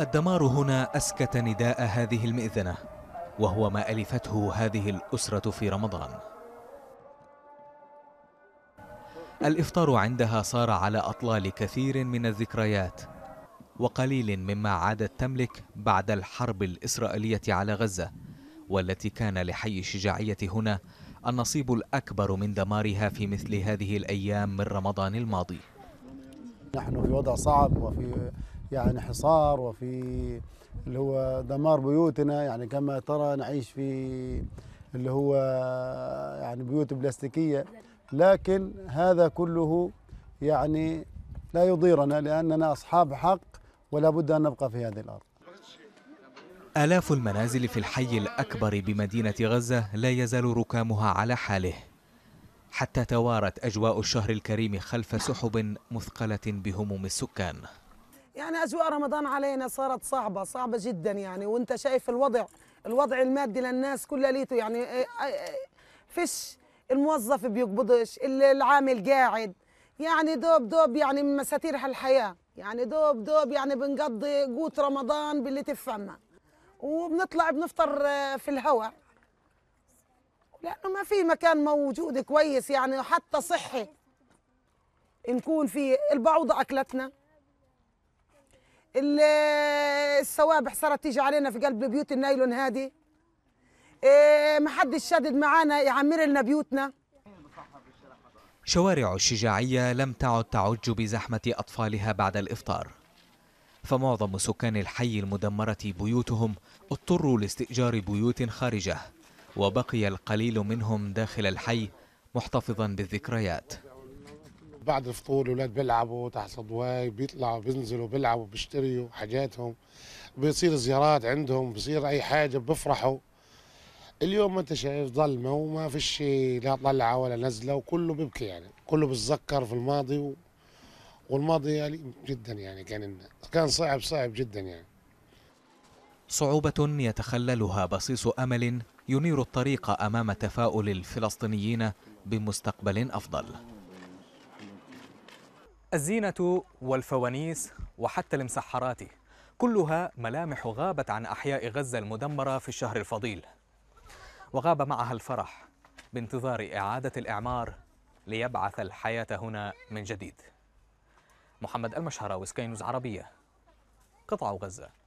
الدمار هنا أسكت نداء هذه المئذنة وهو ما ألفته هذه الأسرة في رمضان الإفطار عندها صار على أطلال كثير من الذكريات وقليل مما عادت تملك بعد الحرب الإسرائيلية على غزة والتي كان لحي الشجاعية هنا النصيب الأكبر من دمارها في مثل هذه الأيام من رمضان الماضي نحن في وضع صعب وفي يعني حصار وفي اللي هو دمار بيوتنا يعني كما ترى نعيش في اللي هو يعني بيوت بلاستيكية لكن هذا كله يعني لا يضيرنا لأننا أصحاب حق ولا بد أن نبقى في هذه الأرض آلاف المنازل في الحي الأكبر بمدينة غزة لا يزال ركامها على حاله حتى توارت أجواء الشهر الكريم خلف سحب مثقلة بهموم السكان يعني أجواء رمضان علينا صارت صعبة صعبة جدا يعني وانت شايف الوضع الوضع المادي للناس ليته يعني إيه، إيه، إيه، فيش الموظف بيقبضش العامل قاعد يعني دوب دوب يعني من مساتير هالحياه يعني دوب دوب يعني بنقضي قوت رمضان باللي تفهمها وبنطلع بنفطر آه، في الهواء لأنه ما في مكان موجود كويس يعني حتى صحي نكون فيه البعوضة أكلتنا السوابح صارت تيجي علينا في قلب البيوت النايلون هذه إيه، ما حدش شدد معانا يعمر لنا بيوتنا شوارع الشجاعية لم تعد تعج بزحمة أطفالها بعد الإفطار فمعظم سكان الحي المدمرة بيوتهم اضطروا لاستئجار بيوت خارجه وبقي القليل منهم داخل الحي محتفظا بالذكريات بعد الفطور الاولاد بيلعبوا تحت الضواي بيطلعوا بينزلوا بيلعبوا بيشتروا حاجاتهم بيصير زيارات عندهم بيصير اي حاجه بيفرحوا اليوم ما انت شايف ظلمه وما فيش لا طلعه ولا نزله وكله بيبكي يعني كله بتذكر في الماضي و... والماضي يعني جدا يعني كان كان صعب صعب جدا يعني صعوبة يتخللها بصيص أمل ينير الطريق أمام تفاؤل الفلسطينيين بمستقبل أفضل الزينة والفوانيس وحتى المسحرات كلها ملامح غابت عن أحياء غزة المدمرة في الشهر الفضيل وغاب معها الفرح بانتظار إعادة الإعمار ليبعث الحياة هنا من جديد محمد المشهرة وسكينوز عربية قطع غزة